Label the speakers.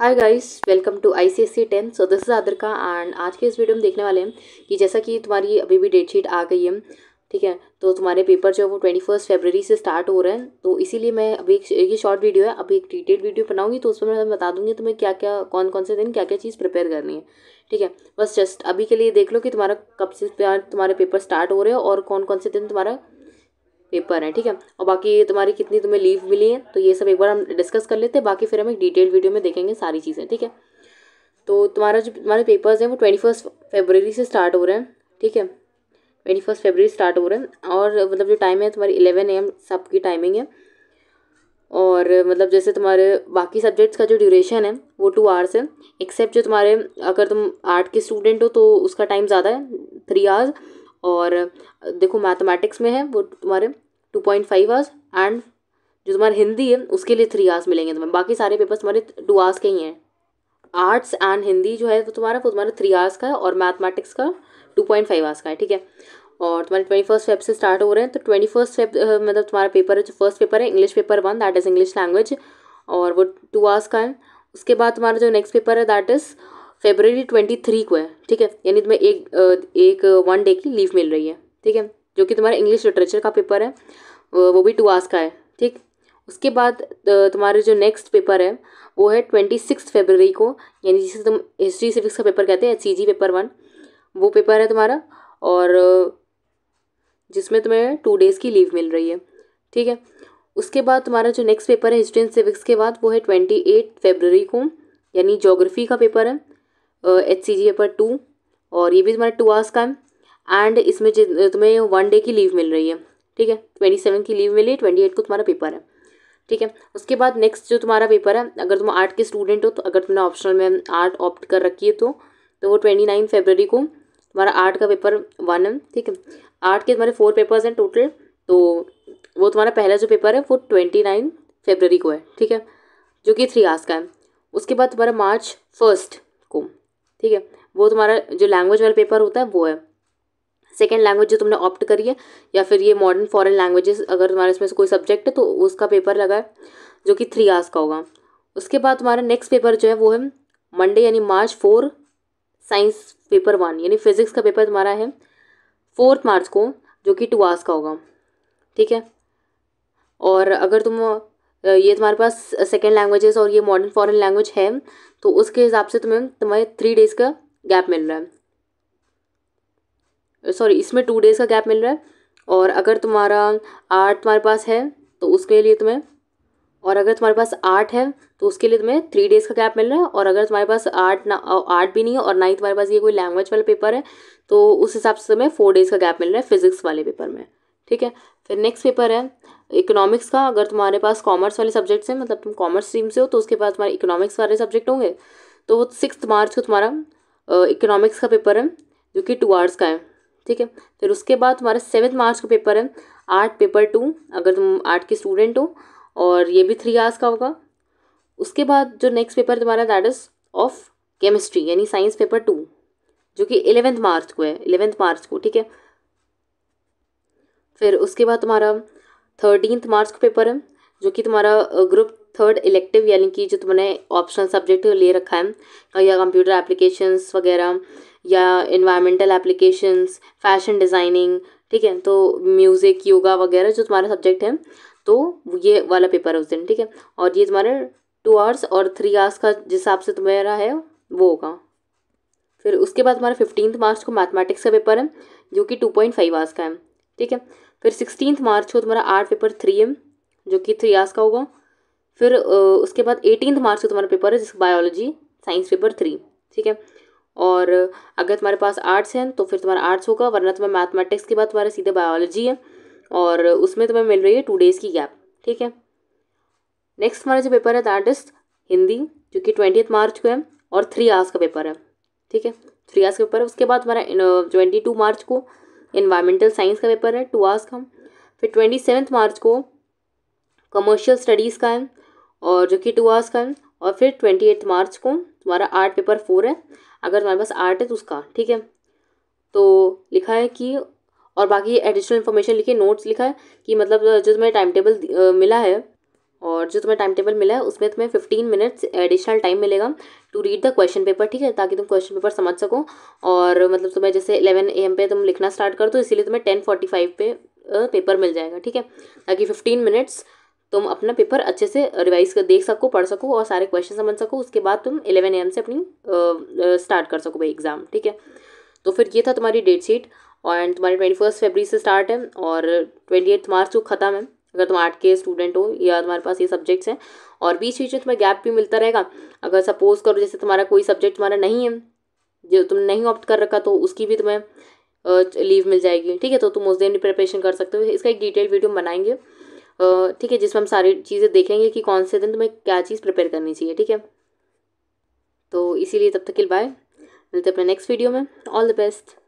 Speaker 1: hi guys welcome to I C S C ten so this is Adarka and आज के इस video में देखने वाले हैं कि जैसा कि तुम्हारी अभी भी डेट शीट आ गई है ठीक है तो तुम्हारे पेपर जो है वो ट्वेंटी फर्स्ट फेबररी से स्टार्ट हो रहे हैं तो इसीलिए मैं अभी एक ये शॉर्ट वीडियो है अभी एक डिटेल वीडियो बनाऊंगी तो उसमें मैं बता दूंगी तुम्हें क्या क्या कौन कौन से दिन क्या क्या चीज़ प्रिपेयर करनी है ठीक है बस जस्ट अभी के लिए देख लो कि तुम्हारा कब से तुम्हारे पेपर स्टार्ट हो रहे हैं और कौन कौन से दिन तुम्हारा पेपर है ठीक है और बाकी तुम्हारी कितनी तुम्हें लीव मिली है तो ये सब एक बार हम डिस्कस कर लेते हैं बाकी फिर हम एक डिटेल वीडियो में देखेंगे सारी चीज़ें ठीक है तो तुम्हारा जो तुम्हारे पेपर्स हैं वो ट्वेंटी फर्स्ट फेबररी से स्टार्ट हो रहे हैं ठीक है ट्वेंटी फर्स्ट फेबररी स्टार्ट हो रहे हैं और मतलब जो टाइम है तुम्हारी इलेवन एम सब की टाइमिंग है और मतलब जैसे तुम्हारे बाकी सब्जेक्ट्स का जो ड्यूरेशन है वो टू आवर्स है एक्सेप्ट जो तुम्हारे अगर तुम आर्ट के स्टूडेंट हो तो उसका टाइम ज़्यादा है थ्री आवर्स और देखो मैथमेटिक्स में है वो तुम्हारे two point five hours and जो तुम्हारे हिंदी है उसके लिए थ्री आवर्स मिलेंगे तुम्हें बाकी सारे पेपर्स तुम्हारे टू आवर्स के ही हैं आर्ट्स एंड हिंदी जो है वो तुम्हारा वो तुम्हारा थ्री आवर्स का है और मैथमेटिक्स का टू पॉइंट फाइव आवर्स का है ठीक है और तुम्हारे ट्वेंटी फर्स्ट फेब से स्टार्ट हो रहे हैं तो ट्वेंटी फर्स्ट फेब मतलब तुम्हारा पेपर है जो फर्स्ट पेपर है English paper one that is English language और वो टू आवर्स का है उसके बाद तुम्हारा जो नेक्स्ट पेपर है that is February twenty three को है ठीक है यानी तुम्हें एक एक वन डे की लीव मिल रही है ठीक है जो कि तुम्हारा इंग्लिश लिटरेचर का पेपर है वो भी टू आर्स का है ठीक उसके बाद तुम्हारे जो नेक्स्ट पेपर है वो है ट्वेंटी सिक्स फेबररी को यानी जिसे तुम हिस्ट्री सिविक्स का पेपर कहते हैं सी जी पेपर वन वो पेपर है तुम्हारा और जिसमें तुम्हें टू डेज़ की लीव मिल रही है ठीक है उसके बाद तुम्हारा जो नेक्स्ट पेपर है हिस्ट्री एंड सिविक्स के बाद वो है ट्वेंटी एट फेबररी को यानी जोग्राफ़ी का पेपर है एच सी जी ए पर टू और ये भी तुम्हारा टू आवर्स का है एंड इसमें तुम्हें वन डे की लीव मिल रही है ठीक है ट्वेंटी सेवन की लीव मिली है ट्वेंटी एट को तुम्हारा पेपर है ठीक है उसके बाद नेक्स्ट जो तुम्हारा पेपर है अगर तुम आर्ट के स्टूडेंट हो तो अगर तुमने ऑप्शनल में आर्ट ऑप्ट कर रखी है तो तो वो ट्वेंटी नाइन फेबररी को तुम्हारा आर्ट का पेपर वन है ठीक है आर्ट के तुम्हारे फोर पेपर्स हैं टोटल तो वो तुम्हारा पहला जो पेपर है वो ट्वेंटी नाइन फेबररी को है ठीक है जो कि थ्री आर्स का है उसके बाद तुम्हारा मार्च फर्स्ट को ठीक है वो तुम्हारा जो लैंग्वेज वाला पेपर होता है वो है सेकेंड लैंग्वेज जो तुमने ऑप्ट करी है या फिर ये मॉडर्न फॉरेन लैंग्वेजेस अगर तुम्हारे इसमें से कोई सब्जेक्ट है तो उसका पेपर लगा है जो कि थ्री आर्स का होगा उसके बाद तुम्हारा नेक्स्ट पेपर जो है वो है मंडे यानी March four science paper one यानी फिजिक्स का पेपर तुम्हारा है फोर्थ मार्च को जो कि टू आर्स का होगा ठीक है और अगर तुम ये तुम्हारे पास सेकेंड लैंग्वेजेस और ये मॉडर्न फॉरन लैंग्वेज है तो उसके हिसाब से तुम्हें तुम्हें थ्री डेज़ का गैप मिल रहा है सॉरी इसमें टू डेज़ का गैप मिल रहा है और अगर तुम्हारा आर्ट तुम्हारे पास है तो उसके लिए तुम्हें और अगर तुम्हारे पास आर्ट है तो उसके लिए तुम्हें थ्री डेज़ का गैप मिल रहा है और अगर तुम्हारे पास आर्ट ना आर्ट भी नहीं है और ना ही तुम्हारे पास ये कोई लैंग्वेज वाला पेपर है तो उस हिसाब से तुम्हें फोर डेज़ का गैप मिल रहा है फिजिक्स वाले पेपर में ठीक है फिर नेक्स्ट पेपर है इकोनॉमिक्स का अगर तुम्हारे पास कॉमर्स वाले सब्जेक्ट्स हैं मतलब तुम कॉमर्स स्ट्रीम से हो तो उसके पास तुम्हारे इकोनॉमिक्स वाले सब्जेक्ट होंगे तो वो सिक्स मार्च को तुम्हारा इकोनॉमिक्स का पेपर है जो कि टू आवर्स का है ठीक है फिर उसके बाद तुम्हारा सेवन मार्च का पेपर है आर्ट पेपर टू अगर तुम आर्ट के स्टूडेंट हो और ये भी थ्री आवर्स का होगा उसके बाद जो नेक्स्ट पेपर तुम्हारा दैट इज़ ऑफ केमिस्ट्री यानी साइंस पेपर टू जो कि एलेवेंथ मार्च को है एलेवेंथ मार्च को ठीक है फिर उसके बाद तुम्हारा थर्टीन मार्च को पेपर है जो कि तुम्हारा ग्रुप थर्ड इलेक्टिव यानी कि जो तुमने ऑप्शनल सब्जेक्ट ले रखा है या कंप्यूटर एप्लीकेशंस वगैरह या इन्वायरमेंटल एप्लीकेशंस फैशन डिज़ाइनिंग ठीक है तो म्यूज़िक योगा वगैरह जो तुम्हारा सब्जेक्ट है तो ये वाला पेपर है उस दिन ठीक है और ये तुम्हारे टू आवर्स और थ्री आवर्स का जिस हिसाब से तुम्हारा है वो होगा फिर उसके बाद तुम्हारा फिफ्टीन मार्च को मैथमेटिक्स का पेपर है जो कि टू पॉइंट फाइव आवर्स का है ठीक है फिर सिक्सटीन मार्च को तुम्हारा आर्ट पेपर थ्री एम जो कि थ्री आर्स का होगा फिर उसके बाद एटीन मार्च को तुम्हारा पेपर है जिस बायोलॉजी साइंस पेपर थ्री ठीक है और अगर तुम्हारे पास आर्ट्स हैं तो फिर तुम्हारा आर्ट्स होगा वरना तुम्हें मैथमेटिक्स के बाद तुम्हारा सीधे बायोलॉजी है और उसमें तुम्हें मिल रही है टू डेज़ की गैप ठीक है नेक्स्ट हमारा जो पेपर है दैट इज हिंदी जो कि ट्वेंटी मार्च को है और थ्री आर्स का पेपर है ठीक है थ्री आर्स का पेपर है उसके बाद हमारा ट्वेंटी टू मार्च को इन्वायरमेंटल साइंस का पेपर है टू आवर्स का फिर ट्वेंटी सेवन्थ मार्च को कमर्शियल स्टडीज़ का है और जो कि टू आवर्स का है और फिर ट्वेंटी एट्थ मार्च को तुम्हारा आर्ट पेपर फोर है अगर तुम्हारे पास आर्ट है तो उसका ठीक है तो लिखा है कि और बाकी एडिशनल इन्फॉर्मेशन लिखी नोट्स लिखा है कि मतलब जो तुम्हें टाइम टेबल मिला है और जो तुम्हें टाइम टेबल मिला है उसमें तुम्हें फिफ्टीन मिनट्स एडिशनल टाइम मिलेगा to read the question paper ठीक है ताकि तुम क्वेश्चन पेपर समझ सको और मतलब तुम्हें जैसे इलेवन ए पे तुम लिखना स्टार्ट कर दो इसीलिए तुम्हें टेन फोर्टी फाइव पे पेपर मिल जाएगा ठीक है ताकि फिफ्टीन मिनट्स तुम अपना पेपर अच्छे से रिवाइज कर देख सको पढ़ सको और सारे क्वेश्चन समझ सको उसके बाद तुम इलेवन एम से अपनी स्टार्ट कर सको भाई एग्ज़ाम ठीक है तो फिर ये था तुम्हारी डेट शीट और तुम्हारी ट्वेंटी फर्स्ट फेबरी से स्टार्ट है और ट्वेंटी एट्थ मार्च को ख़त्म है अगर तुम आर्ट के स्टूडेंट हो या तुम्हारे पास ये सब्जेक्ट्स हैं और बीच बीच में तुम्हें गैप भी मिलता रहेगा अगर सपोज करो जैसे तुम्हारा कोई सब्जेक्ट तुम्हारा नहीं है जो तुमने नहीं ऑप्ट कर रखा तो उसकी भी तुम्हें लीव मिल जाएगी ठीक है तो तुम उस दिन भी प्रिपरेशन कर सकते हो इसका एक डिटेल वीडियो बनाएंगे ठीक है जिसमें हम सारी चीज़ें देखेंगे कि कौन से दिन तुम्हें क्या चीज़ प्रिपेयर करनी चाहिए ठीक है तो इसीलिए तब तक के बाय मिलते हैं अपने नेक्स्ट वीडियो में ऑल द बेस्ट